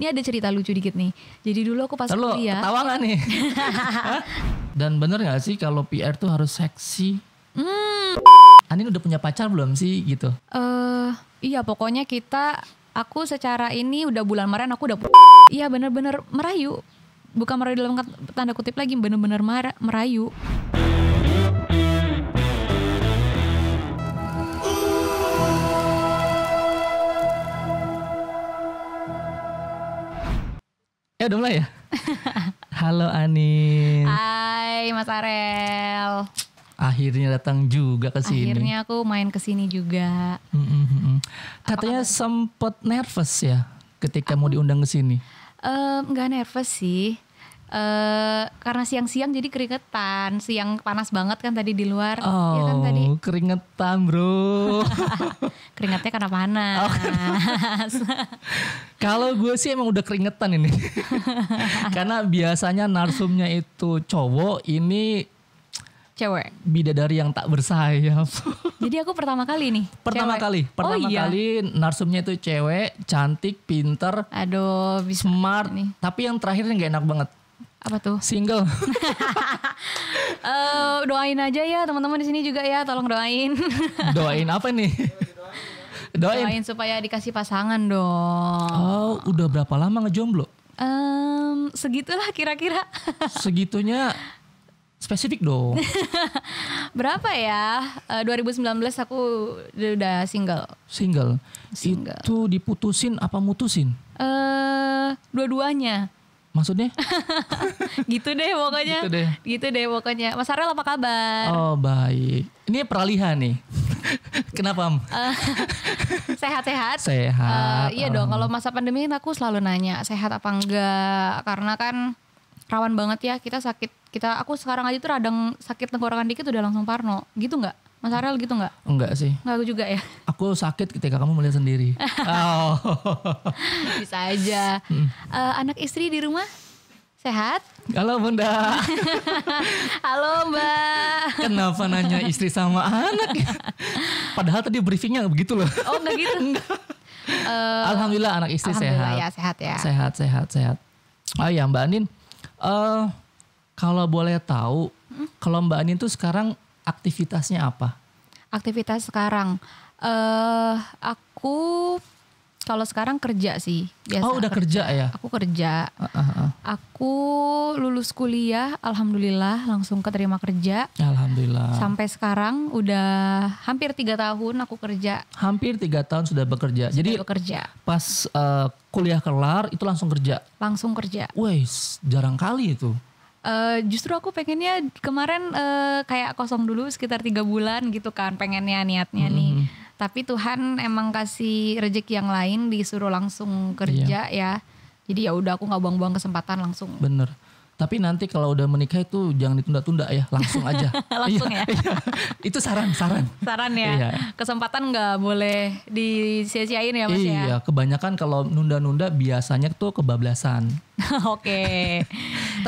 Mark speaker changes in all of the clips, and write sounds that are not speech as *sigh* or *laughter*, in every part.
Speaker 1: Ini ada cerita lucu dikit nih. Jadi dulu aku pas Lalu, kuliah. ketawa
Speaker 2: gak nih? *laughs* Dan bener gak sih kalau PR tuh harus seksi?
Speaker 1: Hmm.
Speaker 2: Anin udah punya pacar belum sih gitu? Eh
Speaker 1: uh, iya pokoknya kita aku secara ini udah bulan Maret aku udah Iya bener-bener merayu. Bukan merayu dalam tanda kutip lagi bener-bener merayu.
Speaker 2: Ya udah mulai ya. *laughs* Halo Anin.
Speaker 1: Hai Mas Arel.
Speaker 2: Akhirnya datang juga ke sini. Akhirnya
Speaker 1: aku main ke sini juga.
Speaker 2: Mm -mm. mm, mm. Katanya sempet nervous ya ketika aku, mau diundang ke sini.
Speaker 1: Enggak eh, um, nervous sih uh, karena siang-siang jadi keringetan, siang panas banget kan tadi di luar. Iya oh, ya kan tadi. keringetan, Bro. *laughs* Keringetnya karena panas. Oh, Kalau gue sih
Speaker 2: emang udah keringetan ini. *laughs* karena biasanya narsumnya itu cowok, ini cewek bidadari yang tak bersayap
Speaker 1: *laughs* jadi aku pertama kali nih pertama cewek. kali oh, pertama oh, iya. kali
Speaker 2: narsumnya itu cewek cantik pinter aduh bisa smart nih. tapi yang terakhirnya nggak enak banget apa tuh single
Speaker 1: uh, *laughs* doain aja ya teman-teman di sini juga ya tolong doain *laughs*
Speaker 2: doain apa nih doain. doain
Speaker 1: supaya dikasih pasangan dong
Speaker 2: oh udah berapa lama ngejomblo
Speaker 1: um, segitulah kira-kira
Speaker 2: *laughs* segitunya spesifik dong
Speaker 1: berapa ya uh, eh, 2019 aku udah single
Speaker 2: single, single. itu diputusin apa mutusin
Speaker 1: eh uh, dua-duanya Maksudnya? *laughs* gitu deh pokoknya. Gitu deh. Gitu deh pokoknya. Mas Ariel apa kabar?
Speaker 2: Oh baik. Ini peralihan nih. *laughs*
Speaker 1: Kenapa? Eh, sehat-sehat.
Speaker 2: sehat. Uh, iya um. dong. Kalau
Speaker 1: masa pandemi ini kan aku selalu nanya sehat apa enggak. Karena kan rawan banget ya kita sakit. Kita aku sekarang aja tuh radang sakit tenggorokan dikit udah langsung parno. Gitu enggak? Mas Arel gitu nggak? Enggak sih. Enggak aku juga ya.
Speaker 2: Aku sakit ketika kamu melihat sendiri. *laughs* oh.
Speaker 1: Bisa aja. Hmm. Uh, anak istri di rumah sehat?
Speaker 2: Halo Bunda.
Speaker 1: *laughs* Halo Mbak. Kenapa nanya istri
Speaker 2: sama anak? Padahal tadi briefingnya begitu loh. Oh enggak gitu. Uh, Alhamdulillah anak istri Alhamdulillah sehat. ya sehat ya. Sehat sehat sehat. Oh ya Mbak Anin. Uh, kalau boleh tahu, hmm? kalau Mbak Anin tuh sekarang aktivitasnya apa?
Speaker 1: Aktivitas sekarang, uh, aku kalau sekarang kerja sih. Biasa oh udah kerja, kerja ya? Aku kerja. Uh, uh, uh. Aku lulus kuliah, alhamdulillah langsung keterima kerja.
Speaker 2: Alhamdulillah. Sampai
Speaker 1: sekarang udah hampir tiga tahun aku kerja.
Speaker 2: Hampir tiga tahun sudah bekerja. Sudah Jadi bekerja. Pas uh, kuliah kelar itu
Speaker 1: langsung kerja. Langsung kerja. Wes
Speaker 2: jarang kali itu.
Speaker 1: Uh, justru aku pengennya kemarin uh, kayak kosong dulu sekitar tiga bulan gitu kan pengennya niatnya nih hmm. tapi Tuhan emang kasih rejeki yang lain disuruh langsung iya. kerja iya. ya jadi ya udah aku nggak buang-buang kesempatan langsung
Speaker 2: bener tapi nanti kalau udah menikah itu jangan ditunda-tunda ya, langsung aja.
Speaker 1: *laughs* langsung iya, ya. Iya.
Speaker 2: itu saran, saran.
Speaker 1: Saran ya. Iya. Kesempatan nggak boleh disia-siain ya Mas ya? iya, ya.
Speaker 2: kebanyakan kalau nunda-nunda biasanya tuh kebablasan.
Speaker 1: *laughs* Oke.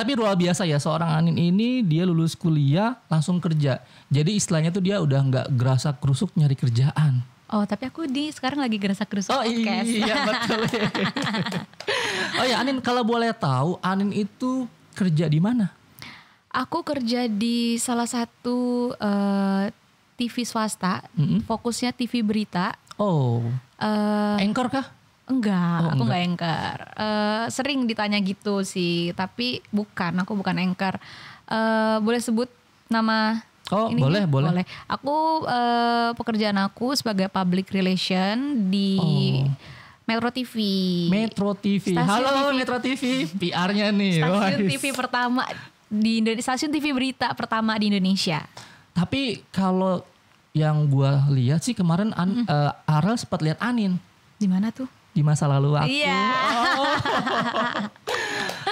Speaker 2: Tapi luar biasa ya seorang Anin ini dia lulus kuliah langsung kerja. Jadi istilahnya tuh dia udah nggak gerasa kerusuk nyari kerjaan.
Speaker 1: Oh, tapi aku di sekarang lagi gerasa kerusuk oh, iya iya, betul.
Speaker 2: *laughs* oh ya, Anin kalau boleh tahu, Anin itu kerja di mana?
Speaker 1: Aku kerja di salah satu uh, eh, TV swasta, mm-hmm. fokusnya TV berita. Oh. Uh, anchor kah? Enggak, oh, aku enggak anchor. Uh, sering ditanya gitu sih, tapi bukan, aku bukan anchor. Uh, boleh sebut nama Oh ini boleh ya? boleh. boleh. Aku uh, pekerjaan aku sebagai public relation di oh Metro TV. Metro TV. Stasiun Halo TV.
Speaker 2: Metro TV, PR-nya nih. Stasiun Wais. TV
Speaker 1: pertama di Indonesia, stasiun TV berita pertama di Indonesia. Tapi kalau
Speaker 2: yang gue lihat sih kemarin An, hmm. uh, eh, Arel sempat lihat Anin. Di mana tuh? Di masa lalu aku. Iya. Yeah. Oh.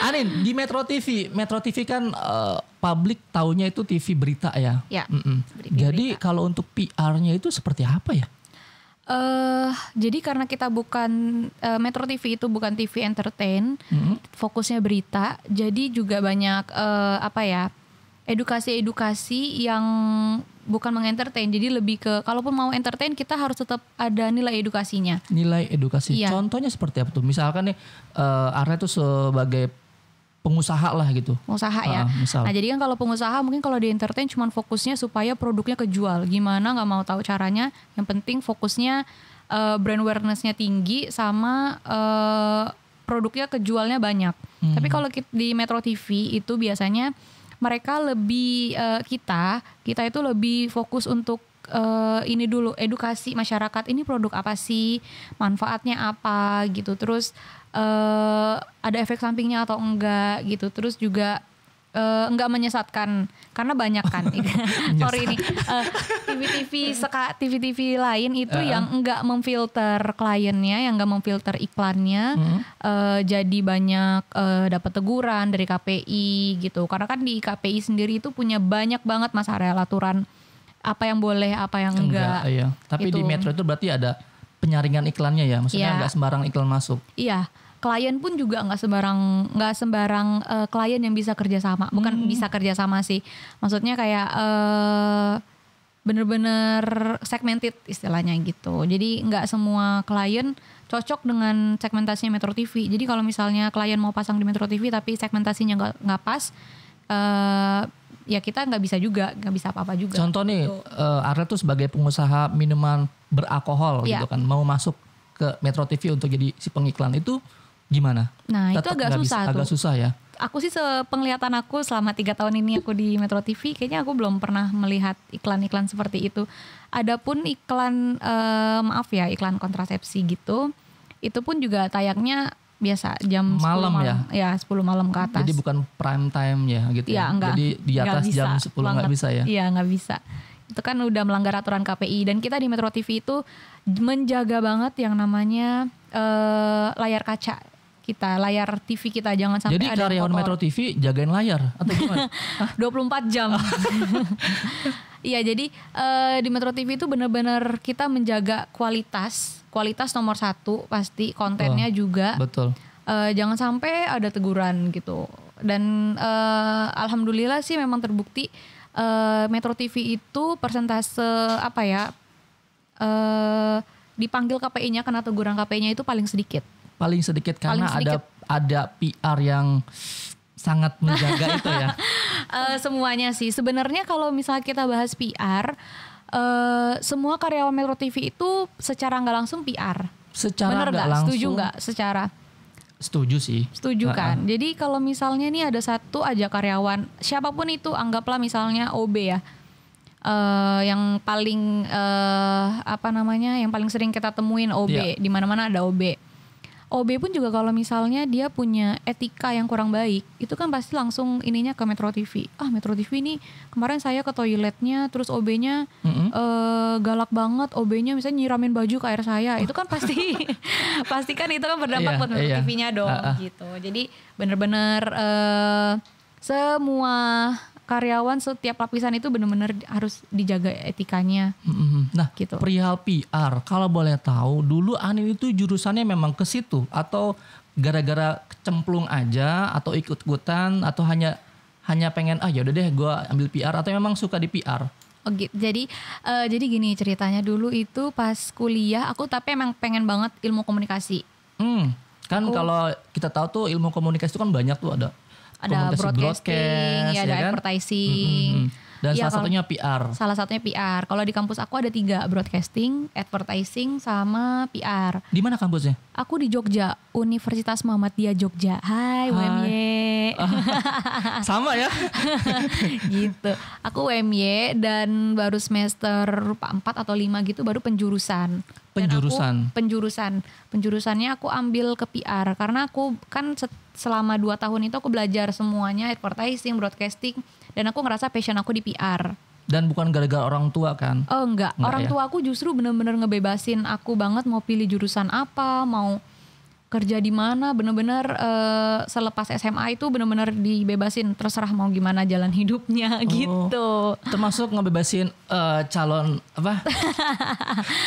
Speaker 2: *laughs* Anin di Metro TV. Metro TV kan uh, publik taunya itu TV berita ya. Ya. Mm Jadi kalau untuk PR-nya itu seperti apa ya?
Speaker 1: Uh, jadi karena kita bukan uh, Metro TV itu bukan TV entertain, hmm. fokusnya berita, jadi juga banyak uh, apa ya edukasi-edukasi yang bukan mengentertain, jadi lebih ke kalaupun mau entertain kita harus tetap ada nilai edukasinya.
Speaker 2: Nilai edukasi. Iya. Contohnya seperti apa tuh? Misalkan nih uh, Arya tuh sebagai pengusaha lah gitu. Pengusaha ya. Uh, Nah jadi
Speaker 1: kan kalau pengusaha mungkin kalau di entertain cuma fokusnya supaya produknya kejual. Gimana nggak mau tahu caranya. Yang penting fokusnya uh, brand awarenessnya tinggi sama uh, produknya kejualnya banyak. Hmm. Tapi kalau di Metro TV itu biasanya mereka lebih uh, kita kita itu lebih fokus untuk uh, ini dulu edukasi masyarakat ini produk apa sih manfaatnya apa gitu terus uh, ada efek sampingnya atau enggak gitu. Terus juga Uh, enggak menyesatkan karena banyak kan *laughs* *laughs* sorry ini eh, TV-TV seka TV-TV lain itu uh. yang enggak memfilter kliennya yang enggak memfilter iklannya hmm. uh, jadi banyak uh, dapat teguran dari KPI gitu karena kan di KPI sendiri itu punya banyak banget mas area aturan apa yang boleh apa yang enggak, enggak
Speaker 2: iya. tapi itu. di gitu. Metro itu berarti ada penyaringan iklannya ya, maksudnya iya. nggak yeah. sembarang iklan masuk.
Speaker 1: Iya. Yeah klien pun juga nggak sembarang nggak sembarang uh, klien yang bisa kerja sama bukan hmm. bisa kerja sama sih maksudnya kayak uh, bener-bener segmented istilahnya gitu jadi nggak semua klien cocok dengan segmentasinya Metro TV jadi kalau misalnya klien mau pasang di Metro TV tapi segmentasinya nggak nggak pas uh, ya kita nggak bisa juga nggak bisa apa-apa juga contoh nih gitu.
Speaker 2: uh, eh, Arel tuh sebagai pengusaha minuman beralkohol ya. gitu kan mau masuk ke Metro TV untuk jadi si pengiklan itu gimana
Speaker 1: nah Tetap itu agak susah bisa, tuh. agak susah ya aku sih sepenglihatan aku selama tiga tahun ini aku di Metro TV kayaknya aku belum pernah melihat iklan-iklan seperti itu. Adapun iklan eh, maaf ya iklan kontrasepsi gitu, itu pun juga tayangnya biasa jam malam, 10 malam ya. Ya, 10 malam ke atas. Jadi bukan
Speaker 2: prime time ya gitu. Ya, ya. Enggak, Jadi di atas enggak jam 10 nggak bisa ya. Iya,
Speaker 1: nggak bisa. Itu kan udah melanggar aturan KPI dan kita di Metro TV itu menjaga banget yang namanya uh, layar kaca kita, layar TV kita jangan sampai Jadi, ada karyawan Metro
Speaker 2: TV jagain layar atau gimana?
Speaker 1: 24 *laughs* jam. *laughs* Iya, jadi uh, di Metro TV itu benar-benar kita menjaga kualitas kualitas nomor satu pasti kontennya oh, juga betul uh, jangan sampai ada teguran gitu dan uh, alhamdulillah sih memang terbukti uh, Metro TV itu persentase apa ya uh, dipanggil KPI-nya karena teguran KPI-nya itu paling sedikit paling sedikit karena paling sedikit. ada
Speaker 2: ada PR yang sangat menjaga itu ya.
Speaker 1: uh, *laughs* semuanya sih. Sebenarnya kalau misalnya kita bahas PR, uh, semua karyawan Metro TV itu secara nggak langsung PR. Secara Bener gak? langsung. Setuju nggak? Secara
Speaker 2: setuju sih. Setuju kan. Uh
Speaker 1: Jadi kalau misalnya nih ada satu aja karyawan, siapapun itu anggaplah misalnya OB ya. Uh, yang paling uh, apa namanya? yang paling sering kita temuin OB yeah. di mana-mana ada OB. OB pun juga kalau misalnya dia punya etika yang kurang baik, itu kan pasti langsung ininya ke Metro TV. Ah Metro TV ini kemarin saya ke toiletnya, terus OB-nya mm-hmm. uh, eh, galak banget, OB-nya misalnya nyiramin baju ke air saya, itu kan pasti *laughs* pasti kan itu kan berdampak yeah, buat Metro iya. TV-nya dong uh-uh. gitu. Jadi bener-bener uh, semua karyawan setiap lapisan itu benar-benar harus dijaga etikanya. Mm-hmm. Nah, gitu.
Speaker 2: Perihal PR, kalau boleh tahu, dulu Anin itu jurusannya memang ke situ atau gara-gara kecemplung aja atau ikut-ikutan atau hanya hanya pengen ah ya udah deh gue ambil PR atau memang suka di PR?
Speaker 1: Oh, gitu. Jadi uh, jadi gini ceritanya dulu itu pas kuliah aku tapi emang pengen banget ilmu komunikasi. Hmm.
Speaker 2: Kan kalau kita tahu tuh ilmu komunikasi itu kan banyak tuh ada ada broadcasting, broadcast, ya, ada ya kan?
Speaker 1: advertising. Mm
Speaker 2: -hmm. Dan ya, salah kalau, satunya PR. Salah
Speaker 1: satunya PR. Kalau di kampus aku ada tiga, broadcasting, advertising, sama PR.
Speaker 2: Di mana kampusnya?
Speaker 1: Aku di Jogja, Universitas Muhammadiyah Jogja. Hai, Hai. WMY. *laughs* sama ya. *laughs* gitu. Aku WMY dan baru semester 4 atau 5 gitu baru penjurusan. Penjurusan. aku penjurusan. Penjurusannya aku ambil ke PR karena aku kan selama dua tahun itu aku belajar semuanya advertising, broadcasting, dan aku ngerasa passion aku di PR
Speaker 2: dan bukan gara-gara orang tua kan?
Speaker 1: Oh enggak, enggak orang ya? tua aku justru bener-bener ngebebasin aku banget mau pilih jurusan apa, mau kerja di mana, bener-bener uh, selepas SMA itu bener-bener dibebasin terserah mau gimana jalan hidupnya oh, gitu.
Speaker 2: Termasuk ngebebasin uh, calon apa?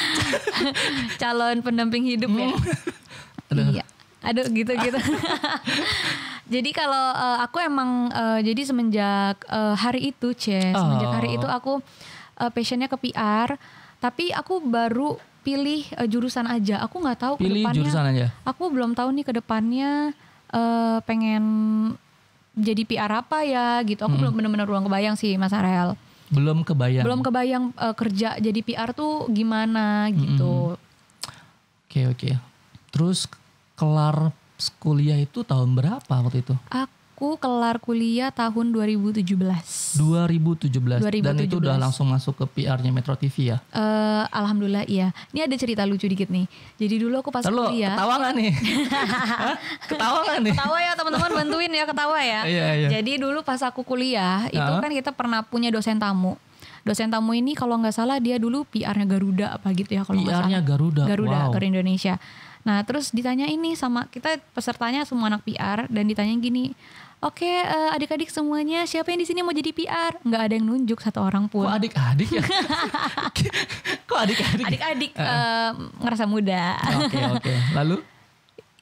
Speaker 1: *laughs* calon pendamping hidup ya? hmm. ya. *laughs* Aduh. Iya. Aduh gitu-gitu. *laughs* Jadi kalau uh, aku emang uh, jadi semenjak uh, hari itu, Cie, oh. semenjak hari oh. itu aku uh, passionnya ke PR, tapi aku baru pilih uh, jurusan aja. Aku nggak tahu pilih kedepannya. jurusan aja. Aku belum tahu nih kedepannya uh, pengen jadi PR apa ya gitu. Aku hmm. belum benar-benar ruang kebayang sih Mas Ariel.
Speaker 2: Belum kebayang. Belum
Speaker 1: kebayang uh, kerja jadi PR tuh gimana gitu.
Speaker 2: Oke hmm. oke. Okay, okay. Terus kelar kuliah itu tahun berapa waktu itu?
Speaker 1: Aku kelar kuliah tahun 2017.
Speaker 2: 2017. 2017. Dan itu udah langsung masuk ke PR-nya Metro TV ya?
Speaker 1: Uh, Alhamdulillah iya. Ini ada cerita lucu dikit nih. Jadi dulu aku pas Terlalu, kuliah. Ketawa gak nih? *laughs* ketawa gak nih? Ketawa ya teman-teman bantuin ya ketawa ya. iya, iya. Jadi dulu pas aku kuliah itu uh -huh. kan kita pernah punya dosen tamu dosen tamu ini kalau nggak salah dia dulu PR-nya Garuda apa gitu ya kalau PR-nya
Speaker 2: Garuda. Garuda wow. Garuda
Speaker 1: Indonesia. Nah terus ditanya ini sama kita pesertanya semua anak PR dan ditanya gini, oke okay, uh, eh, adik-adik semuanya siapa yang di sini mau jadi PR? Nggak ada yang nunjuk satu orang pun. Kok adik-adik ya? *laughs* *laughs* Kok adik-adik? Adik-adik uh. uh, ngerasa muda. Oke oke. Okay. Lalu?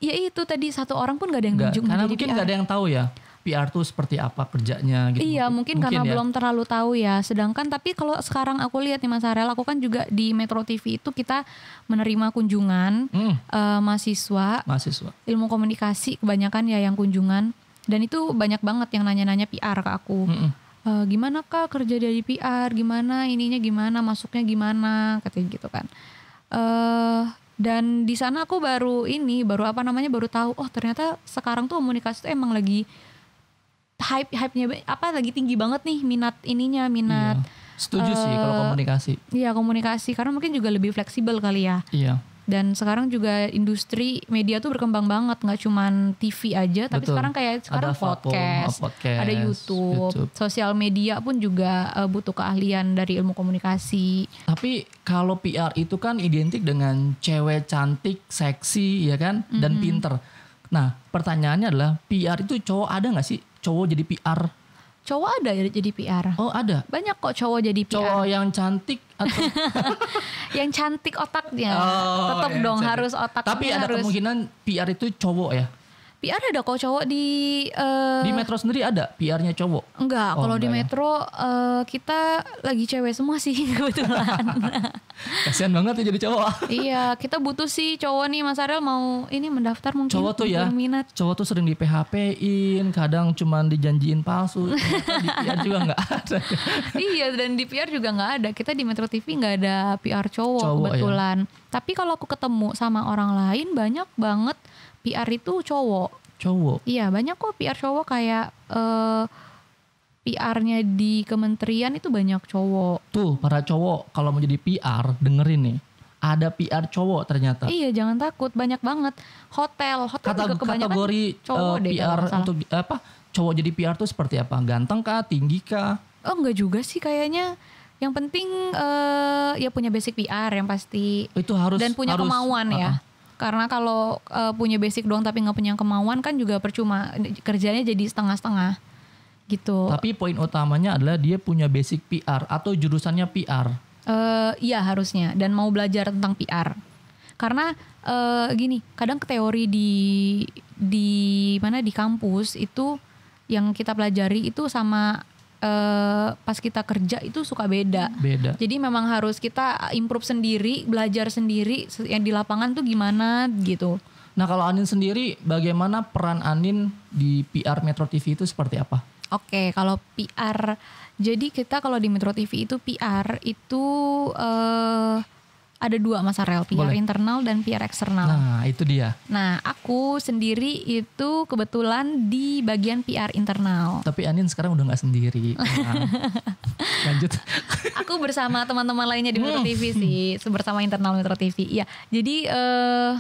Speaker 1: Ya itu tadi satu orang pun nggak ada yang nunjuk. Karena mungkin nggak ada
Speaker 2: yang tahu ya PR tuh seperti apa kerjanya gitu. Iya, mungkin, mungkin karena ya. belum
Speaker 1: terlalu tahu ya. Sedangkan tapi kalau sekarang aku lihat nih Mas Arel, aku kan juga di Metro TV itu kita menerima kunjungan hmm. uh, mahasiswa mahasiswa ilmu komunikasi kebanyakan ya yang kunjungan dan itu banyak banget yang nanya-nanya PR ke aku. Hmm. Uh, gimana Kak kerja dari PR? Gimana ininya gimana? Masuknya gimana? Katanya gitu kan. Eh uh, dan di sana aku baru ini baru apa namanya baru tahu oh ternyata sekarang tuh komunikasi tuh emang lagi hype hype-nya apa lagi tinggi banget nih minat ininya, minat iya. Setuju uh, sih kalau eh, komunikasi. Iya, komunikasi karena mungkin juga lebih fleksibel kali ya. Iya. Dan sekarang juga industri media tuh berkembang banget, nggak cuman TV aja, Betul. tapi sekarang kayak sekarang ada podcast, oh, podcast, ada YouTube, YouTube. sosial media pun juga uh, butuh keahlian dari ilmu komunikasi. Tapi kalau PR itu kan identik
Speaker 2: dengan cewek cantik, seksi, ya kan, dan mm -hmm. pinter. Nah, pertanyaannya adalah PR itu cowok ada nggak sih? cowok jadi PR?
Speaker 1: Cowok ada ya jadi PR. Oh ada? Banyak kok cowok jadi PR. Cowok yang cantik atau? *laughs* yang cantik otaknya. Oh, Tetap dong cantik. harus otak Tapi ada harus... kemungkinan
Speaker 2: PR itu cowok ya?
Speaker 1: PR ada kok cowok di uh, di Metro
Speaker 2: sendiri ada PR-nya cowok. Enggak, oh, kalau di ya. Metro
Speaker 1: ya. uh, kita lagi cewek semua sih *laughs* kebetulan. *laughs*
Speaker 2: Kasihan banget ya jadi cowok.
Speaker 1: iya, kita butuh sih cowok nih Mas Ariel mau ini mendaftar mungkin. Cowok tuh ya. Minat.
Speaker 2: Cowok tuh sering di PHP-in, kadang cuman dijanjiin palsu. *laughs* di PR juga nggak ada.
Speaker 1: iya, dan di PR juga enggak ada. Kita di Metro TV enggak ada PR cowok, cowok ya. kebetulan. Ya. Tapi kalau aku ketemu sama orang lain banyak banget PR itu cowok. Cowok. Iya, banyak kok PR cowok kayak uh, eh, PR-nya di kementerian itu banyak cowok.
Speaker 2: Tuh, para cowok kalau mau jadi PR dengerin nih. Ada PR cowok ternyata. Iya,
Speaker 1: jangan takut, banyak banget. Hotel, hotel Kata, juga kebanyakan kategori cowok uh, deh, PR untuk
Speaker 2: apa? Cowok jadi PR tuh seperti apa? Ganteng kah, tinggi kah?
Speaker 1: Oh, enggak juga sih kayaknya. Yang penting uh, ya punya basic PR yang pasti. Itu harus dan punya harus, kemauan uh, ya karena kalau uh, punya basic doang tapi nggak punya kemauan kan juga percuma kerjanya jadi setengah-setengah gitu tapi
Speaker 2: poin utamanya adalah dia punya basic PR atau jurusannya PR
Speaker 1: uh, eh, iya harusnya dan mau belajar tentang PR karena uh, gini kadang teori di di mana di kampus itu yang kita pelajari itu sama uh, pas kita kerja itu suka beda. Beda. Jadi memang harus kita improve sendiri, belajar sendiri yang di lapangan tuh gimana gitu. Nah kalau Anin sendiri, bagaimana peran
Speaker 2: Anin di PR Metro TV itu seperti apa?
Speaker 1: Oke, okay, kalau PR, jadi kita kalau di Metro TV itu PR itu uh, ada dua mas Arel, PR Boleh. internal dan PR eksternal. Nah, itu dia. Nah, aku sendiri itu kebetulan di bagian PR internal.
Speaker 2: Tapi Anin sekarang udah nggak sendiri. *laughs*
Speaker 1: Nah, lanjut. aku bersama teman-teman lainnya di Metro hmm. TV sih, bersama internal Metro TV. Iya, jadi eh,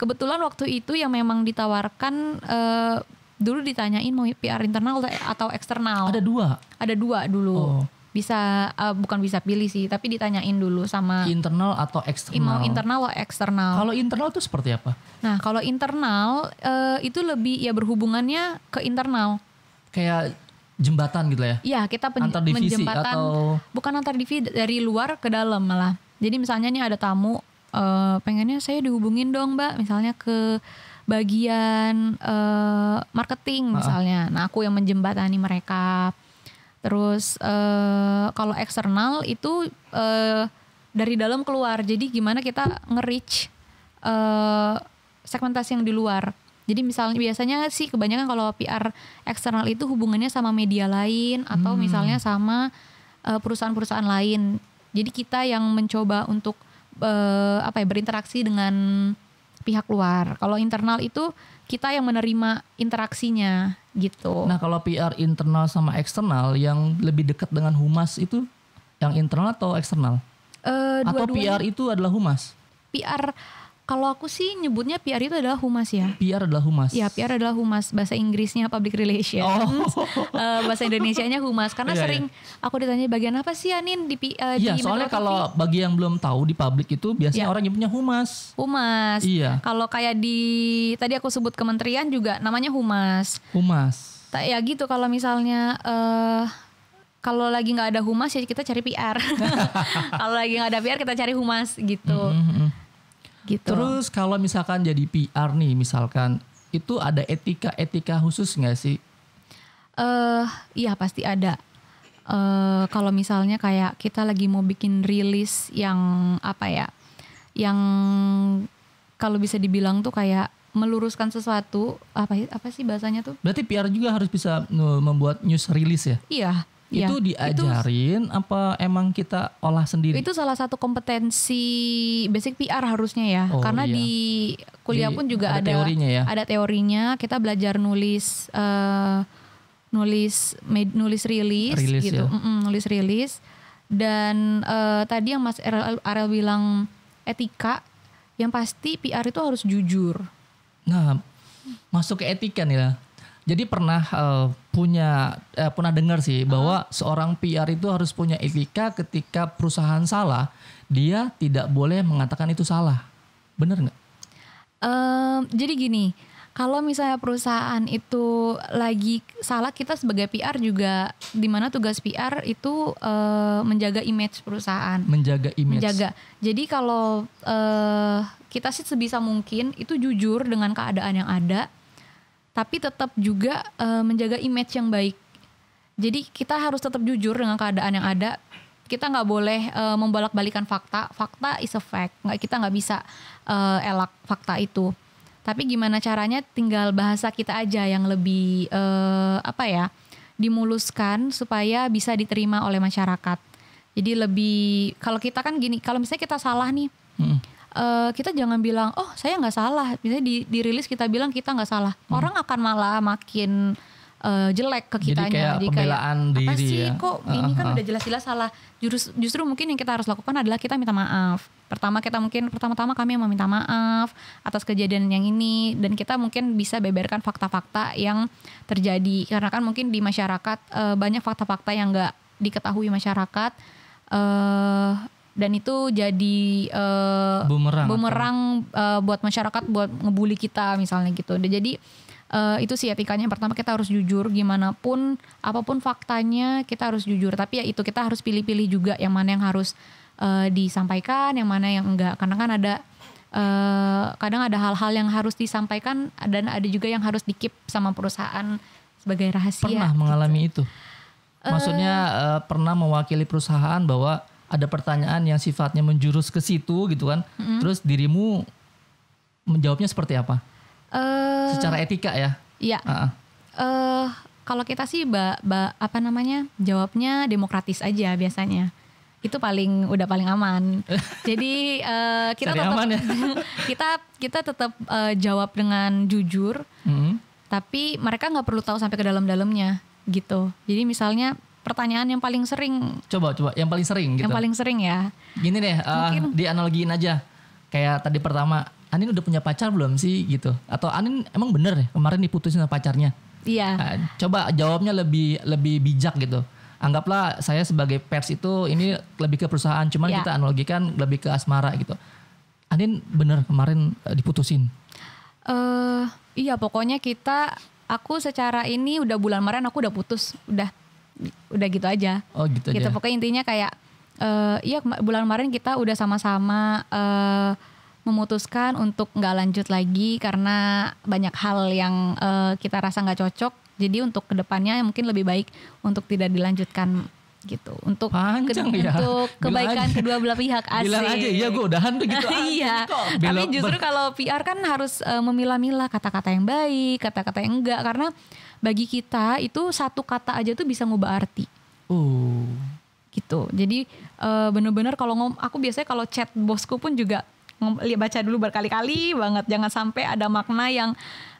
Speaker 1: kebetulan waktu itu yang memang ditawarkan eh, dulu ditanyain mau PR internal atau eksternal. Ada dua. Ada dua dulu. Oh bisa uh, bukan bisa pilih sih, tapi ditanyain dulu sama internal atau eksternal. Mau internal atau eksternal. Kalau internal tuh seperti apa? Nah, kalau internal uh, itu lebih ya berhubungannya ke internal.
Speaker 2: Kayak jembatan gitu ya?
Speaker 1: Iya, kita pen- antar divisi menjembatan atau bukan antar divisi dari luar ke dalam malah. Jadi misalnya nih ada tamu uh, pengennya saya dihubungin dong, Mbak, misalnya ke bagian uh, marketing misalnya. uh Nah, aku yang menjembatani mereka. Terus uh, kalau eksternal itu uh, dari dalam keluar. Jadi gimana kita nge-reach uh, segmentasi yang di luar. Jadi misalnya iya. biasanya sih kebanyakan kalau PR eksternal itu hubungannya sama media lain atau hmm. misalnya sama uh, perusahaan-perusahaan lain. Jadi kita yang mencoba untuk uh, apa ya berinteraksi dengan pihak luar. Kalau internal itu kita yang menerima interaksinya gitu. Nah,
Speaker 2: kalau PR internal sama eksternal yang lebih dekat dengan humas itu yang internal atau eksternal? Uh, atau PR itu adalah humas?
Speaker 1: PR kalau aku sih nyebutnya PR itu adalah humas ya. PR adalah humas. Ya, PR adalah humas. Bahasa Inggrisnya public relations. Oh. uh, *laughs* bahasa Indonesianya humas. Karena yeah, iya. sering yeah. aku ditanya bagian apa sih Anin di uh, Iya, soalnya soalnya kalau
Speaker 2: bagi yang belum tahu di publik itu biasanya yeah. orang
Speaker 1: nyebutnya humas. Humas. Iya. Kalau kayak di tadi aku sebut kementerian juga namanya humas. Humas. Tak Ya gitu kalau misalnya uh, kalau lagi nggak ada humas ya kita cari PR. *laughs* kalau lagi nggak ada PR kita cari humas gitu. Mm -hmm gitu. Terus
Speaker 2: kalau misalkan jadi PR nih misalkan itu ada etika-etika khusus nggak sih?
Speaker 1: Eh uh, iya pasti ada. Uh, kalau misalnya kayak kita lagi mau bikin rilis yang apa ya? Yang kalau bisa dibilang tuh kayak meluruskan sesuatu apa apa sih bahasanya tuh?
Speaker 2: Berarti PR juga harus bisa membuat news rilis ya?
Speaker 1: Iya, Ya, itu diajarin
Speaker 2: itu, apa emang kita olah sendiri? Itu
Speaker 1: salah satu kompetensi basic PR harusnya ya. Oh, Karena iya. di kuliah di, pun juga ada, ada teorinya ya. Ada teorinya, kita belajar nulis uh, nulis med, nulis rilis, rilis gitu. Ya. Mm -mm, nulis rilis. Dan uh, tadi yang Mas Arel, Arel bilang etika, yang pasti PR itu harus jujur.
Speaker 2: Nah, masuk ke etika nih lah. Jadi pernah uh, punya eh, pernah dengar sih bahwa uh-huh. seorang PR itu harus punya etika ketika perusahaan salah dia tidak boleh mengatakan itu salah
Speaker 1: bener nggak? Um, jadi gini kalau misalnya perusahaan itu lagi salah kita sebagai PR juga dimana tugas PR itu uh, menjaga image perusahaan
Speaker 2: menjaga image menjaga
Speaker 1: jadi kalau uh, kita sih sebisa mungkin itu jujur dengan keadaan yang ada tapi tetap juga uh, menjaga image yang baik. Jadi kita harus tetap jujur dengan keadaan yang ada. Kita nggak boleh uh, membolak-balikan fakta. Fakta is a fact. Nggak kita nggak bisa uh, elak fakta itu. Tapi gimana caranya? Tinggal bahasa kita aja yang lebih uh, apa ya? Dimuluskan supaya bisa diterima oleh masyarakat. Jadi lebih kalau kita kan gini, kalau misalnya kita salah nih. Hmm uh, kita jangan bilang oh saya nggak salah misalnya di dirilis kita bilang kita nggak salah hmm. orang akan malah makin uh, jelek ke kita jadi kayak jadi pembelaan kayak, diri apa sih ya? kok ini uh -huh. kan udah jelas-jelas salah justru justru mungkin yang kita harus lakukan adalah kita minta maaf pertama kita mungkin pertama-tama kami yang meminta maaf atas kejadian yang ini dan kita mungkin bisa beberkan fakta-fakta yang terjadi karena kan mungkin di masyarakat uh, banyak fakta-fakta yang nggak diketahui masyarakat uh, dan itu jadi uh, bumerang bumerang uh, buat masyarakat buat ngebully kita misalnya gitu. Jadi uh, itu sih etikanya yang pertama kita harus jujur gimana pun apapun faktanya kita harus jujur. Tapi ya itu kita harus pilih-pilih juga yang mana yang harus uh, disampaikan, yang mana yang enggak. Karena kan ada uh, kadang ada hal-hal yang harus disampaikan dan ada juga yang harus dikip sama perusahaan sebagai rahasia. Pernah gitu. mengalami gitu. itu? Maksudnya
Speaker 2: uh, pernah mewakili perusahaan bahwa ada pertanyaan yang sifatnya menjurus ke situ gitu kan. Mm-hmm. Terus dirimu menjawabnya seperti apa?
Speaker 1: Uh, Secara etika ya? Iya. Uh-uh. Uh, kalau kita sih ba, ba, apa namanya jawabnya demokratis aja biasanya itu paling udah paling aman. *laughs* Jadi uh, kita tetap aman ya? *laughs* kita kita tetap uh, jawab dengan jujur. Mm -hmm. Tapi mereka nggak perlu tahu sampai ke dalam-dalamnya gitu. Jadi misalnya pertanyaan yang paling sering.
Speaker 2: Coba coba yang paling sering gitu. Yang paling sering ya. Gini deh, uh, eh, di dianalogiin aja. Kayak tadi pertama, Anin udah punya pacar belum sih gitu? Atau Anin emang bener ya kemarin diputusin sama pacarnya? Iya. Uh, coba jawabnya lebih lebih bijak gitu. Anggaplah saya sebagai pers itu ini lebih ke perusahaan, cuman ya. kita analogikan lebih ke asmara gitu. Anin bener kemarin uh, diputusin.
Speaker 1: Eh uh, iya pokoknya kita aku secara ini udah bulan kemarin aku udah putus, udah udah gitu aja. Oh gitu, gitu aja. pokoknya intinya kayak uh, ya bulan kemarin kita udah sama-sama uh, memutuskan untuk nggak lanjut lagi karena banyak hal yang uh, kita rasa nggak cocok. Jadi untuk kedepannya mungkin lebih baik untuk tidak dilanjutkan gitu untuk Panjang ke, ya. untuk kebaikan bilang kedua belah pihak asli. Bilang aja iya gue udahan tuh gitu. *laughs* iya. Tapi justru kalau PR kan harus uh, memilah-milah kata-kata yang baik, kata-kata yang enggak karena bagi kita itu satu kata aja tuh bisa ngubah arti. Uh. Gitu. Jadi uh, benar bener kalau ngom aku biasanya kalau chat bosku pun juga baca dulu berkali-kali banget jangan sampai ada makna yang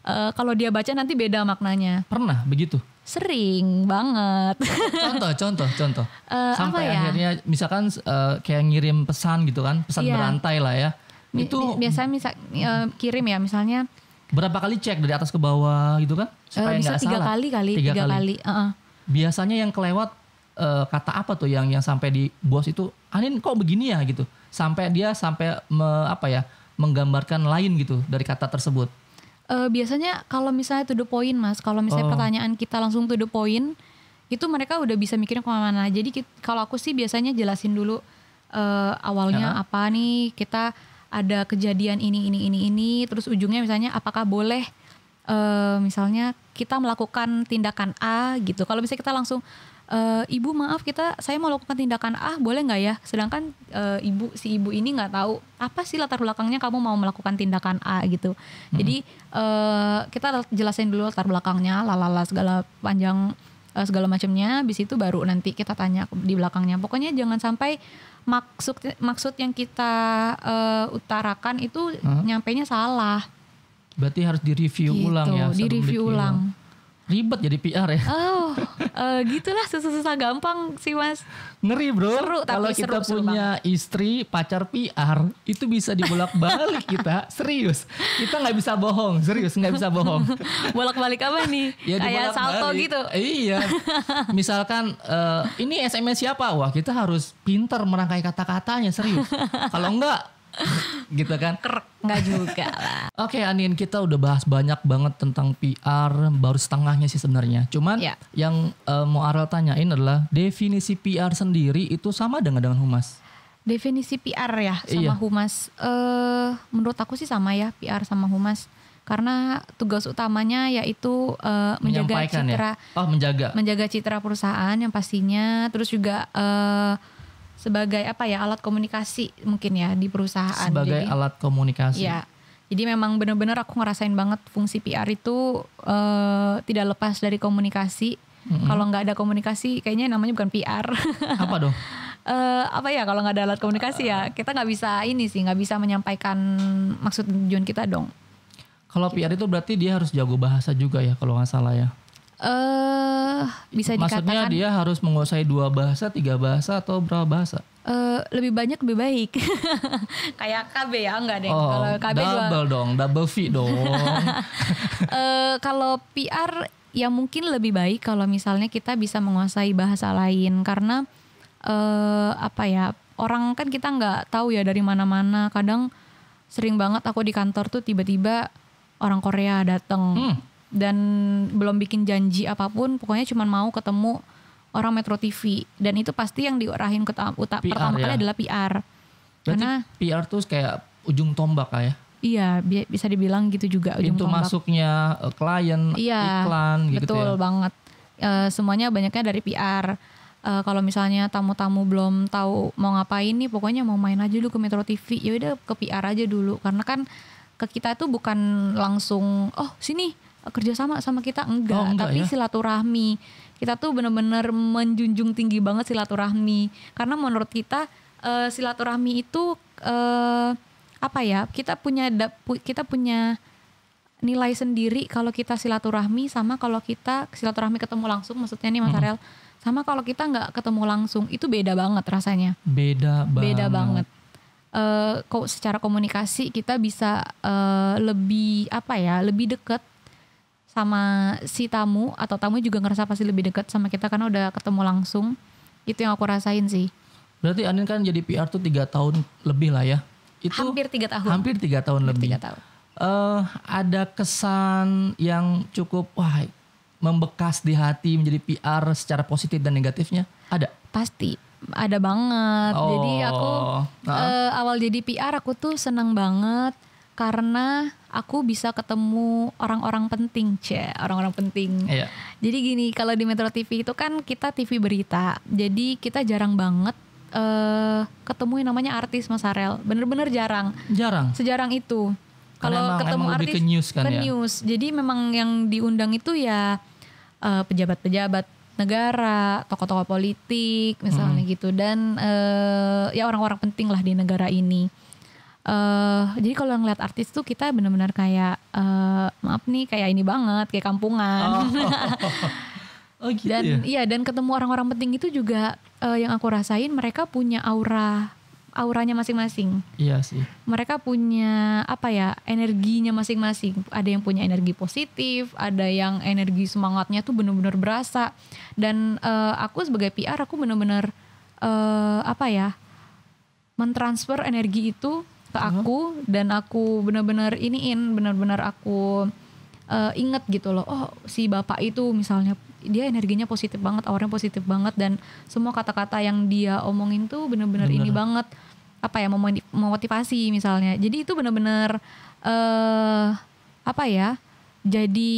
Speaker 1: uh, kalau dia baca nanti beda maknanya.
Speaker 2: Pernah begitu?
Speaker 1: Sering banget.
Speaker 2: Contoh, *laughs* contoh, contoh.
Speaker 1: Uh, Sampai ya? akhirnya
Speaker 2: misalkan uh, kayak ngirim pesan gitu kan, pesan yeah. berantai lah ya.
Speaker 1: Bi itu biasanya misal uh, kirim ya misalnya
Speaker 2: berapa kali cek dari atas ke bawah gitu kan supaya uh, bisa tiga salah. kali kali tiga, tiga kali, kali. Uh -uh. biasanya yang kelewat uh, kata apa tuh yang yang sampai di bos itu anin kok begini ya gitu sampai dia sampai me, apa ya menggambarkan lain gitu dari kata tersebut
Speaker 1: uh, biasanya kalau misalnya to the point mas kalau misalnya oh. pertanyaan kita langsung to the point itu mereka udah bisa mikirin kemana-mana jadi kalau aku sih biasanya jelasin dulu uh, awalnya ya. apa nih kita ada kejadian ini ini ini ini terus ujungnya misalnya apakah boleh uh, misalnya kita melakukan tindakan A gitu kalau misalnya kita langsung e, ibu maaf kita saya mau lakukan tindakan A boleh nggak ya sedangkan e, ibu si ibu ini nggak tahu apa sih latar belakangnya kamu mau melakukan tindakan A gitu hmm. jadi e, kita jelasin dulu latar belakangnya lalala segala panjang segala macamnya Bis itu baru nanti kita tanya di belakangnya pokoknya jangan sampai maksud maksud yang kita e, utarakan itu hmm. nyampainya salah
Speaker 2: berarti harus direview gitu, ulang ya direview ulang Ribet jadi PR ya.
Speaker 1: Oh, uh, gitulah susah-susah gampang sih mas.
Speaker 2: Ngeri bro. Seru tapi Kalau kita seru, punya seru istri, pacar PR, itu bisa dibolak-balik *laughs* kita. Serius, kita nggak bisa bohong. Serius nggak bisa bohong. *laughs* bolak-balik apa nih? ya, Kayak salto gitu. Iya. Misalkan uh, ini SMS siapa? Wah kita harus pintar merangkai kata-katanya serius. Kalau enggak *laughs* gitu kan?
Speaker 1: Nggak juga lah.
Speaker 2: *laughs* Oke okay, Anin, kita udah bahas banyak banget tentang PR, baru setengahnya sih sebenarnya. Cuman ya. yang uh, mau Aral tanyain adalah definisi PR sendiri itu sama dengan dengan humas?
Speaker 1: Definisi PR ya sama iya. humas. Uh, menurut aku sih sama ya PR sama humas karena tugas utamanya yaitu uh, menjaga ya? citra ya? oh menjaga menjaga citra perusahaan yang pastinya terus juga uh, sebagai apa ya alat komunikasi mungkin ya di perusahaan sebagai jadi,
Speaker 2: alat komunikasi ya
Speaker 1: jadi memang benar-benar aku ngerasain banget fungsi PR itu uh, tidak lepas dari komunikasi mm-hmm. kalau nggak ada komunikasi kayaknya namanya bukan PR *laughs* apa dong uh, apa ya kalau nggak ada alat komunikasi uh, ya kita nggak bisa ini sih nggak bisa menyampaikan maksud tujuan kita dong
Speaker 2: kalau gitu. PR itu berarti dia harus jago bahasa juga ya kalau nggak salah ya
Speaker 1: Eh, uh, bisa Maksudnya dikatakan dia
Speaker 2: harus menguasai dua bahasa, tiga bahasa atau berapa bahasa?
Speaker 1: Uh, lebih banyak lebih baik. *laughs* Kayak KB ya enggak deh. Oh, kalau KB double
Speaker 2: dua... dong, double fee dong. uh,
Speaker 1: *laughs* kalau PR ya mungkin lebih baik kalau misalnya kita bisa menguasai bahasa lain karena uh, apa ya? Orang kan kita nggak tahu ya dari mana-mana. Kadang sering banget aku di kantor tuh tiba-tiba orang Korea datang. Hmm dan belum bikin janji apapun pokoknya cuma mau ketemu orang Metro TV dan itu pasti yang diarahin ke utak pertama ya. kali adalah PR. Berarti Karena
Speaker 2: PR tuh kayak ujung tombak lah ya.
Speaker 1: Iya, bisa dibilang gitu juga ujung Pintu tombak.
Speaker 2: masuknya eh, klien, iya, iklan gitu betul ya.
Speaker 1: banget. e, semuanya banyaknya dari PR. e, eh, kalau misalnya tamu-tamu belum tahu mau ngapain nih, pokoknya mau main aja dulu ke Metro TV. Ya udah ke PR aja dulu karena kan ke kita itu bukan langsung oh sini kerjasama sama kita enggak, oh, enggak tapi ya? silaturahmi kita tuh bener-bener menjunjung tinggi banget silaturahmi karena menurut kita uh, silaturahmi itu uh, apa ya kita punya kita punya nilai sendiri kalau kita silaturahmi sama kalau kita silaturahmi ketemu langsung maksudnya nih Mas hmm. Ariel sama kalau kita nggak ketemu langsung itu beda banget rasanya
Speaker 2: beda banget beda banget
Speaker 1: uh, secara komunikasi kita bisa uh, lebih apa ya lebih dekat sama si tamu atau tamu juga ngerasa pasti lebih dekat sama kita karena udah ketemu langsung itu yang aku rasain sih
Speaker 2: berarti Anin kan jadi PR tuh tiga tahun lebih lah ya
Speaker 1: itu hampir tiga tahun
Speaker 2: hampir tiga tahun hampir lebih tiga tahun uh, ada kesan yang cukup wah membekas di hati menjadi PR secara positif dan negatifnya ada pasti
Speaker 1: ada banget oh. jadi aku uh, awal jadi PR aku tuh senang banget karena aku bisa ketemu orang-orang penting, ce, orang-orang penting. Iya. Jadi gini, kalau di Metro TV itu kan kita TV berita, jadi kita jarang banget uh, eh, ketemu yang namanya artis Mas Arel. Bener-bener jarang. Jarang. Sejarang itu. Kalau ketemu emang artis ke news kan ya? ke ya. news. Jadi memang yang diundang itu ya pejabat eh, pejabat-pejabat negara, tokoh-tokoh politik misalnya hmm. gitu dan uh, ya orang-orang penting lah di negara ini uh, jadi kalau ngeliat artis tuh kita benar-benar kayak uh, maaf nih kayak ini banget kayak kampungan. Oh, *laughs* oh, gitu dan ya? iya dan ketemu orang-orang penting itu juga uh, yang aku rasain mereka punya aura auranya masing-masing. Iya sih. Mereka punya apa ya energinya masing-masing. Ada yang punya energi positif, ada yang energi semangatnya tuh benar-benar berasa. Dan uh, aku sebagai PR aku benar-benar uh, apa ya mentransfer energi itu ke aku uh-huh. dan aku benar-benar iniin benar-benar aku uh, inget gitu loh oh si bapak itu misalnya dia energinya positif banget awalnya positif banget dan semua kata-kata yang dia omongin tuh benar-benar ini banget apa ya mau motivasi misalnya jadi itu benar-benar uh, apa ya jadi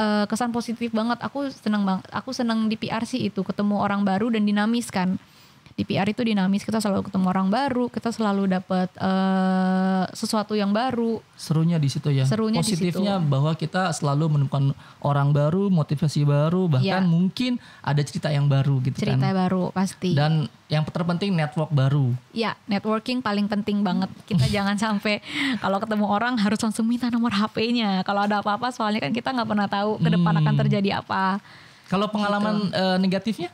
Speaker 1: uh, kesan positif banget aku senang banget aku senang di PRC itu ketemu orang baru dan dinamis kan di PR itu dinamis kita selalu ketemu orang baru kita selalu dapat uh, eh, sesuatu yang baru
Speaker 2: serunya di situ ya serunya positifnya disitu. bahwa kita selalu menemukan orang baru motivasi baru bahkan ya. mungkin ada cerita yang baru gitu cerita kan cerita baru pasti dan yang terpenting network baru
Speaker 1: ya networking paling penting banget kita jangan sampai kalau ketemu orang harus langsung minta nomor HP-nya kalau ada apa-apa soalnya kan kita nggak pernah tahu ke depan hmm. akan terjadi apa kalau pengalaman gitu. uh, negatifnya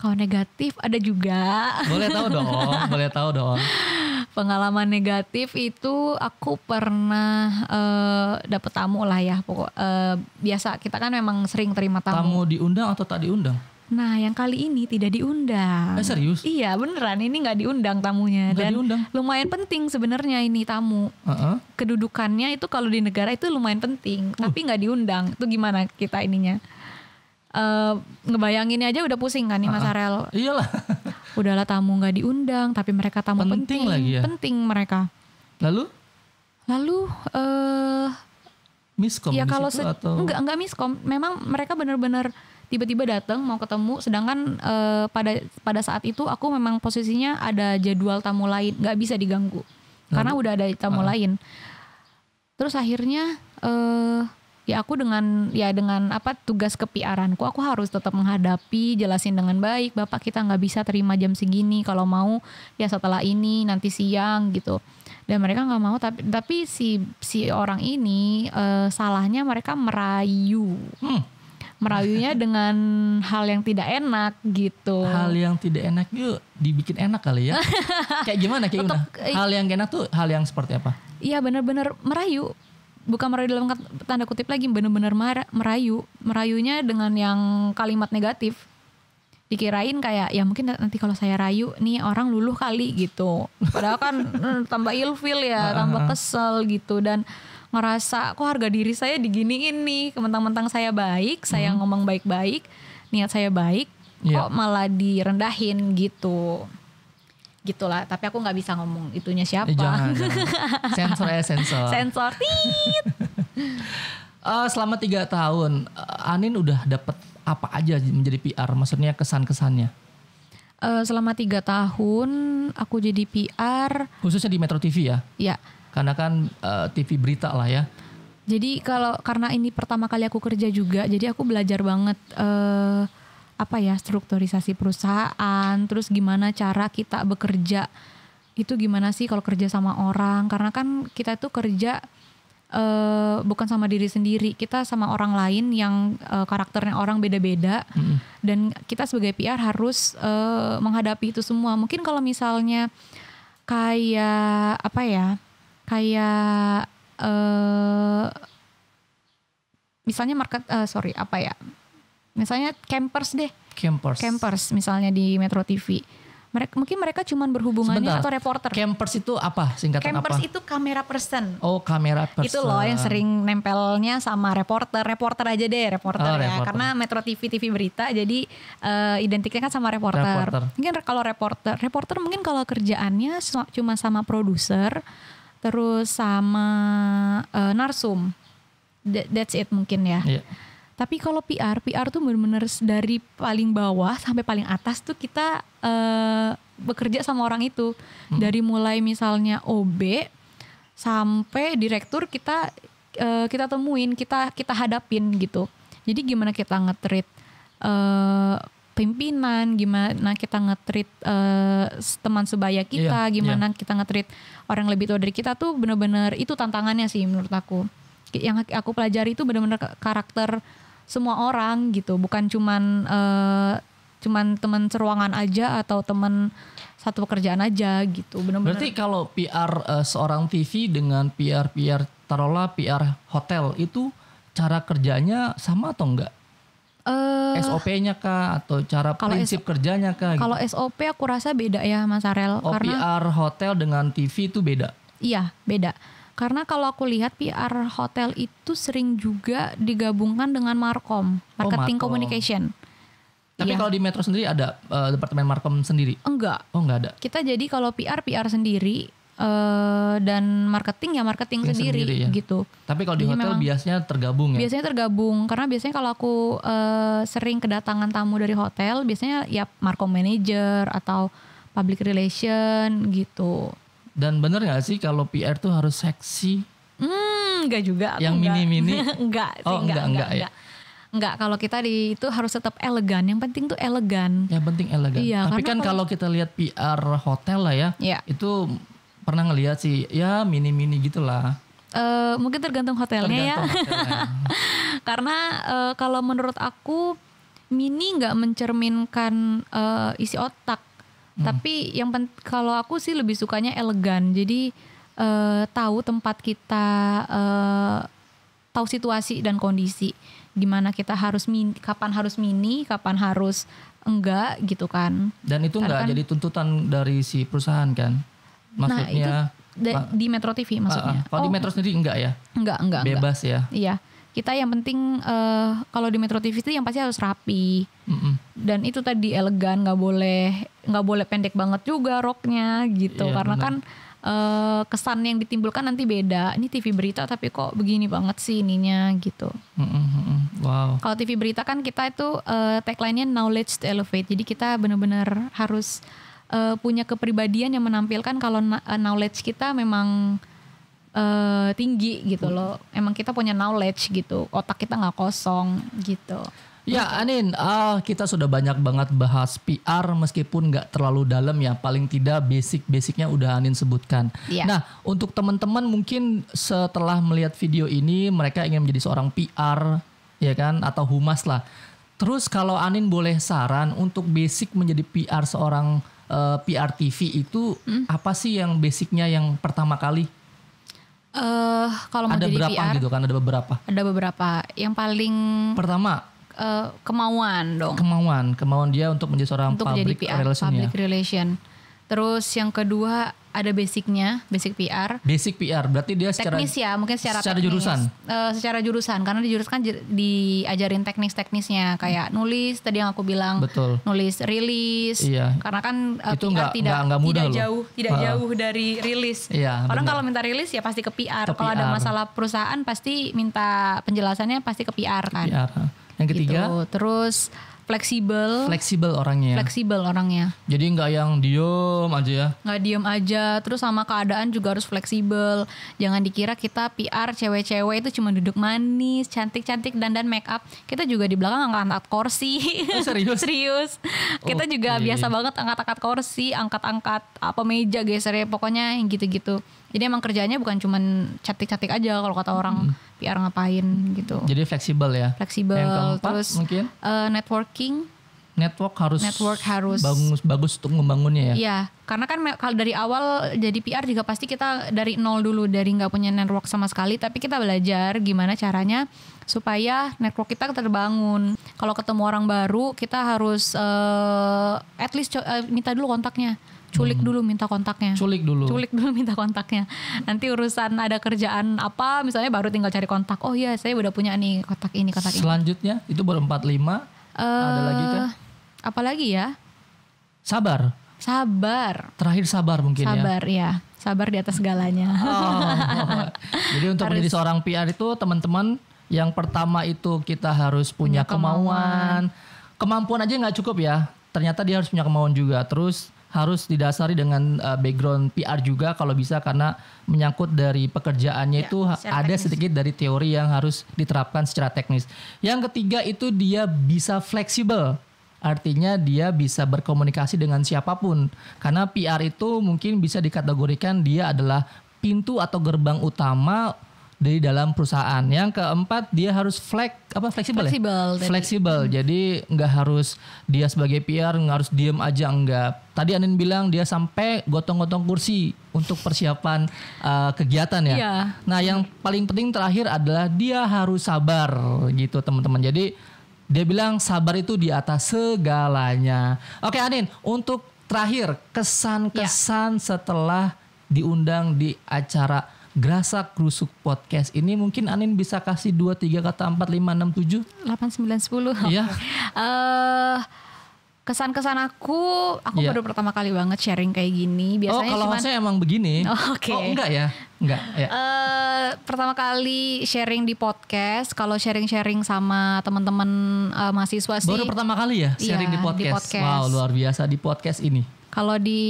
Speaker 1: kalau negatif ada juga. Boleh tahu dong, boleh tahu dong. *laughs* Pengalaman negatif itu aku pernah uh, dapet tamu lah ya pokok uh, biasa kita kan memang sering terima tamu. Tamu
Speaker 2: diundang atau tak diundang?
Speaker 1: Nah, yang kali ini tidak diundang. Eh, serius? Iya, beneran ini nggak diundang tamunya gak dan diundang. lumayan penting sebenarnya ini tamu. Uh-uh. Kedudukannya itu kalau di negara itu lumayan penting, uh. tapi nggak diundang. Itu gimana kita ininya? Eh, ngebayangin aja udah pusing kan nih Mas uh, Arel. Iyalah. *laughs* Udahlah tamu nggak diundang, tapi mereka tamu penting, penting lagi ya. Penting mereka. Lalu? Lalu eh uh, miskom ya kalau se- atau enggak enggak miskom memang mereka benar-benar tiba-tiba datang mau ketemu sedangkan uh, pada pada saat itu aku memang posisinya ada jadwal tamu lain nggak bisa diganggu Lalu? karena udah ada tamu uh. lain terus akhirnya uh, ya aku dengan ya dengan apa tugas kepiaranku aku harus tetap menghadapi jelasin dengan baik bapak kita nggak bisa terima jam segini kalau mau ya setelah ini nanti siang gitu dan mereka nggak mau tapi tapi si si orang ini uh, salahnya mereka merayu hmm. merayunya *laughs* dengan hal yang tidak enak gitu hal yang tidak enak
Speaker 2: yuk dibikin enak kali ya *laughs* kayak gimana kayak gimana eh, hal yang enak tuh hal yang seperti apa
Speaker 1: iya benar-benar merayu bukan merayu dalam tanda kutip lagi bener-bener merayu merayunya dengan yang kalimat negatif dikirain kayak ya mungkin nanti kalau saya rayu nih orang luluh kali gitu padahal kan *laughs* eh, tambah ilfil ya tambah kesel gitu dan ngerasa kok harga diri saya diginiin nih kementang mentang saya baik saya hmm. ngomong baik-baik niat saya baik iya. kok malah direndahin gitu gitu lah tapi aku nggak bisa ngomong itunya siapa eh, jangan, jangan. *laughs* sensor ya sensor sensor tit uh, *laughs* eh, selama tiga tahun
Speaker 2: eh, Anin udah dapat apa aja menjadi PR maksudnya kesan kesannya
Speaker 1: uh, eh, selama tiga tahun aku jadi PR
Speaker 2: khususnya di Metro TV ya ya karena kan uh, TV berita lah ya
Speaker 1: jadi kalau karena ini pertama kali aku kerja juga jadi aku belajar banget uh, apa ya strukturisasi perusahaan, terus gimana cara kita bekerja itu gimana sih kalau kerja sama orang karena kan kita itu kerja uh, bukan sama diri sendiri kita sama orang lain yang uh, karakternya orang beda-beda mm. dan kita sebagai PR harus uh, menghadapi itu semua mungkin kalau misalnya kayak apa ya kayak uh, misalnya market uh, sorry apa ya Misalnya campers deh. Campers. Campers misalnya di Metro TV. Mereka mungkin mereka cuma berhubungannya Sebentar, atau reporter. Campers itu apa singkatan campers apa? Campers itu kamera person.
Speaker 2: Oh, kamera person. Itu loh yang sering
Speaker 1: nempelnya sama reporter. Reporter aja deh, oh, reporter oh, ya. Karena Metro TV TV berita jadi uh, identiknya kan sama reporter. reporter. Mungkin kalau reporter, reporter mungkin kalau kerjaannya cuma sama produser terus sama uh, narsum. that's it mungkin ya. Yeah. Tapi kalau PR, PR tuh benar-benar dari paling bawah sampai paling atas tuh kita uh, bekerja sama orang itu. Hmm. Dari mulai misalnya OB sampai direktur kita uh, kita temuin, kita kita hadapin gitu. Jadi gimana kita ngetrit uh, eh, pimpinan, gimana kita ngetrit uh, teman sebaya kita, yeah, iya. gimana yeah. kita ngetrit orang lebih tua dari kita tuh bener-bener itu tantangannya sih menurut aku. Yang aku pelajari itu bener-bener karakter semua orang gitu bukan cuman uh, cuman teman seruangan aja atau teman satu pekerjaan aja gitu benar berarti
Speaker 2: kalau PR uh, eh, seorang TV dengan PR PR tarola PR hotel itu cara kerjanya sama atau enggak
Speaker 1: Uh, eh, SOP-nya
Speaker 2: kah atau cara prinsip kerjanya kah? Gitu? Kalau
Speaker 1: SOP aku rasa beda ya Mas Arel. OPR oh, karena, PR
Speaker 2: hotel dengan TV itu beda.
Speaker 1: Iya beda. Karena kalau aku lihat PR hotel itu sering juga digabungkan dengan Markom, oh, marketing oh, communication.
Speaker 2: Tapi ya. kalau di Metro sendiri ada uh, departemen Markom sendiri? Enggak. Oh, enggak ada.
Speaker 1: Kita jadi kalau PR PR sendiri uh, dan marketing ya marketing sendiri, sendiri ya. gitu.
Speaker 2: Tapi kalau di jadi hotel biasanya tergabung ya. Biasanya
Speaker 1: tergabung karena biasanya kalau aku uh, sering kedatangan tamu dari hotel biasanya ya Markom manager atau public relation gitu.
Speaker 2: Dan bener gak sih kalau PR tuh harus
Speaker 1: seksi? Hmm, enggak juga. Yang mini-mini? enggak, *laughs* mini enggak sih, oh, enggak, enggak, enggak, enggak ya. Enggak, kalau kita di itu harus tetap elegan. Yang penting tuh elegan. Yang penting elegan. Iya, Tapi kan kalau, kalau
Speaker 2: kita lihat PR hotel lah ya, iya. itu pernah ngelihat sih ya mini-mini gitulah.
Speaker 1: Uh, mungkin tergantung hotelnya ya. tergantung ya. Hotelnya. *laughs* Karena uh, kalau menurut aku mini nggak mencerminkan uh, isi otak Hmm. Tapi yang kalau aku sih lebih sukanya elegan. Jadi uh, tahu tempat kita uh, tahu situasi dan kondisi gimana kita harus mini, kapan harus mini, kapan harus enggak gitu kan.
Speaker 2: Dan itu enggak kan, jadi tuntutan dari si perusahaan kan. Maksudnya nah, itu
Speaker 1: di Metro TV ah, ah. maksudnya.
Speaker 2: kalau oh, di Metro sendiri enggak ya?
Speaker 1: Enggak, enggak. Bebas enggak. ya. Iya kita yang penting uh, kalau di Metro TV itu yang pasti harus rapi mm -hmm. dan itu tadi elegan nggak boleh nggak boleh pendek banget juga roknya gitu yeah, karena bener. kan uh, kesan yang ditimbulkan nanti beda ini TV berita tapi kok begini banget sih ininya gitu mm
Speaker 2: -hmm. wow
Speaker 1: kalau TV berita kan kita itu uh, tagline-nya knowledge to elevate jadi kita benar-benar harus uh, punya kepribadian yang menampilkan kalau knowledge kita memang uh, tinggi gitu loh. Emang kita punya knowledge gitu. Otak kita nggak kosong gitu.
Speaker 2: Ya Anin, uh, kita sudah banyak banget bahas PR meskipun nggak terlalu dalam ya, paling tidak basic-basicnya udah Anin sebutkan. Yeah. Nah, untuk teman-teman mungkin setelah melihat video ini mereka ingin menjadi seorang PR ya kan atau humas lah. Terus kalau Anin boleh saran untuk basic menjadi PR seorang uh, eh, PR TV itu hmm? apa sih yang basicnya yang pertama kali
Speaker 1: Uh, kalau mau ada jadi berapa PR, gitu
Speaker 2: kan ada beberapa.
Speaker 1: Ada beberapa. Yang paling
Speaker 2: pertama uh, kemauan dong. Kemauan, kemauan dia untuk menjadi seorang untuk public, jadi PR, relation public
Speaker 1: relation. Terus yang kedua ada basicnya, basic PR.
Speaker 2: Basic PR berarti
Speaker 1: dia secara teknis ya, mungkin secara secara teknis, jurusan. E, secara jurusan karena di jurusan kan diajarin teknis-teknisnya kayak nulis tadi yang aku bilang. Betul. Nulis rilis. Iya. Karena kan eh, itu PR enggak, tidak enggak, enggak mudah tidak jauh, tidak uh. jauh dari rilis. Iya, Orang kalau minta rilis ya pasti ke PR. Ke kalau PR. ada masalah perusahaan pasti minta penjelasannya pasti ke PR kan. PR. Yang ketiga. Gitu. Terus fleksibel fleksibel orangnya fleksibel orangnya
Speaker 2: jadi nggak yang diem aja ya
Speaker 1: nggak diem aja terus sama keadaan juga harus fleksibel jangan dikira kita PR cewek-cewek itu cuma duduk manis cantik-cantik dan dan make up kita juga di belakang angkat-angkat kursi *laughs* oh, serius serius kita okay. juga biasa banget angkat-angkat kursi angkat-angkat apa meja geser ya pokoknya yang gitu-gitu jadi emang kerjanya bukan cuma cantik-cantik aja kalau kata orang hmm PR ngapain gitu.
Speaker 2: Jadi fleksibel ya.
Speaker 1: Fleksibel. terus mungkin uh, networking.
Speaker 2: Network harus network harus bagus bagus untuk
Speaker 1: membangunnya ya. Iya, karena kan kalau dari awal jadi PR juga pasti kita dari nol dulu dari nggak punya network sama sekali, tapi kita belajar gimana caranya supaya network kita terbangun. Kalau ketemu orang baru, kita harus uh, at least uh, minta dulu kontaknya culik hmm. dulu minta kontaknya culik dulu culik dulu minta kontaknya nanti urusan ada kerjaan apa misalnya baru tinggal cari kontak oh iya saya udah punya nih kotak ini kontak
Speaker 2: selanjutnya itu baru 45 uh,
Speaker 1: ada lagi kan apalagi ya sabar sabar
Speaker 2: terakhir sabar mungkin ya. sabar ya,
Speaker 1: ya sabar di atas segalanya. *laughs* oh. Jadi untuk harus. menjadi seorang PR
Speaker 2: itu teman-teman yang pertama itu kita harus punya, punya kemauan. kemauan. Kemampuan aja nggak cukup ya. Ternyata dia harus punya kemauan juga. Terus harus didasari dengan uh, background PR juga kalau bisa karena menyangkut dari pekerjaannya ya, itu ada teknis. sedikit dari teori yang harus diterapkan secara teknis. Yang ketiga itu dia bisa fleksibel. Artinya dia bisa berkomunikasi dengan siapapun. Karena PR itu mungkin bisa dikategorikan dia adalah pintu atau gerbang utama di dalam perusahaan. Yang keempat dia harus flex apa fleksibel fleksibel, ya? fleksibel. Hmm. Jadi nggak harus dia sebagai PR nggak harus diem aja enggak. Tadi Anin bilang dia sampai gotong-gotong kursi untuk persiapan uh, kegiatan ya. Yeah. Nah, yang paling penting terakhir adalah dia harus sabar gitu teman-teman. Jadi dia bilang sabar itu di atas segalanya. Oke Anin, untuk terakhir kesan-kesan yeah. setelah diundang di acara Grasak Krusuk Podcast ini mungkin Anin bisa kasih 2, 3 kata 4, 5, 6, 7
Speaker 1: 8, 9, 10 Iya *laughs* Eh Kesan-kesan aku Aku yeah. baru pertama kali banget sharing kayak gini oh, Biasanya Oh kalau saya
Speaker 2: emang begini oh, *laughs* Oke okay. Oh enggak ya Enggak ya.
Speaker 1: Uh, Pertama kali sharing di podcast Kalau sharing-sharing sama teman-teman uh, mahasiswa sih Baru pertama
Speaker 2: kali ya iya, sharing yeah, di, podcast. di podcast Wow luar biasa di podcast ini
Speaker 1: kalau di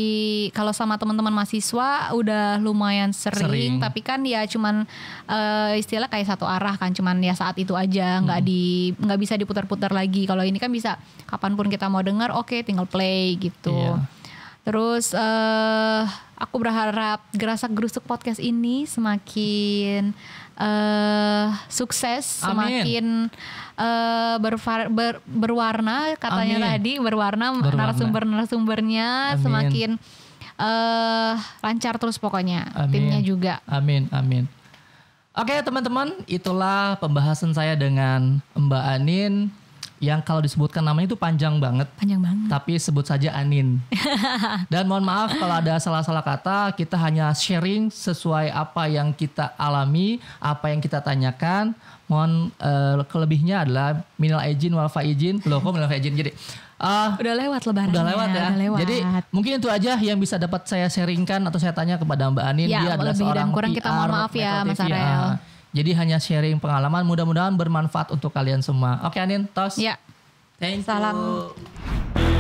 Speaker 1: kalau sama teman-teman mahasiswa udah lumayan sering, sering, tapi kan ya cuman uh, eh, istilah kayak satu arah kan, cuman ya saat itu aja, nggak hmm. di nggak bisa diputar-putar lagi. Kalau ini kan bisa kapanpun kita mau dengar, oke okay, tinggal play gitu. Iya. Terus uh, aku berharap gerasak gerusuk podcast ini semakin uh, sukses, Amin. semakin uh, ber, berwarna katanya Amin. tadi, berwarna, berwarna. narasumber-narasumbernya semakin uh, lancar terus pokoknya Amin. timnya juga.
Speaker 2: Amin. Amin. Oke teman-teman, itulah pembahasan saya dengan Mbak Anin yang kalau disebutkan namanya itu panjang banget. Panjang banget. Tapi sebut saja Anin. *laughs* Dan mohon maaf kalau ada salah-salah kata, kita hanya sharing sesuai apa yang kita alami, apa yang kita tanyakan. Mohon uh, eh, kelebihnya adalah minal izin wal faizin. Loh kok minal faizin? Jadi Uh, udah lewat lebaran. Udah lewat ya. Udah lewat. Jadi mungkin itu aja yang bisa dapat saya sharingkan atau saya tanya kepada Mbak Anin. Ya, dia adalah lebih seorang dan kurang PR, kita mohon maaf ya Mas Ariel. Ya. Ah. Jadi hanya sharing pengalaman, mudah-mudahan bermanfaat untuk kalian semua. Oke Anin, tos. Ya. Thank Salam.